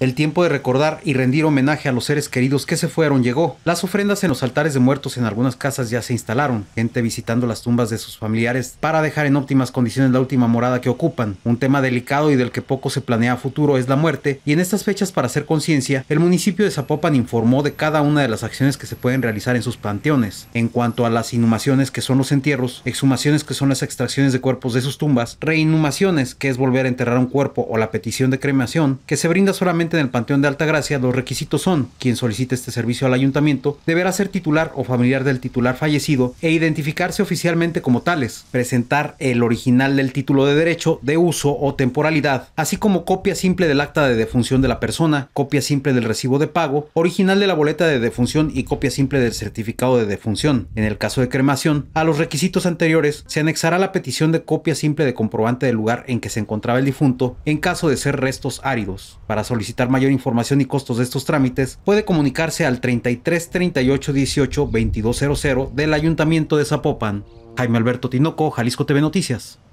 El tiempo de recordar y rendir homenaje a los seres queridos que se fueron llegó. Las ofrendas en los altares de muertos en algunas casas ya se instalaron, gente visitando las tumbas de sus familiares para dejar en óptimas condiciones la última morada que ocupan. Un tema delicado y del que poco se planea futuro es la muerte, y en estas fechas para hacer conciencia, el municipio de Zapopan informó de cada una de las acciones que se pueden realizar en sus panteones. En cuanto a las inhumaciones que son los entierros, exhumaciones que son las extracciones de cuerpos de sus tumbas, reinhumaciones que es volver a enterrar un cuerpo o la petición de cremación, que se brinda solamente en el Panteón de Alta Gracia los requisitos son, quien solicite este servicio al ayuntamiento deberá ser titular o familiar del titular fallecido e identificarse oficialmente como tales, presentar el original del título de derecho de uso o temporalidad, así como copia simple del acta de defunción de la persona, copia simple del recibo de pago, original de la boleta de defunción y copia simple del certificado de defunción. En el caso de cremación, a los requisitos anteriores se anexará la petición de copia simple de comprobante del lugar en que se encontraba el difunto en caso de ser restos áridos. Para solicitar mayor información y costos de estos trámites, puede comunicarse al 33 38 18 2200 del Ayuntamiento de Zapopan. Jaime Alberto Tinoco, Jalisco TV Noticias.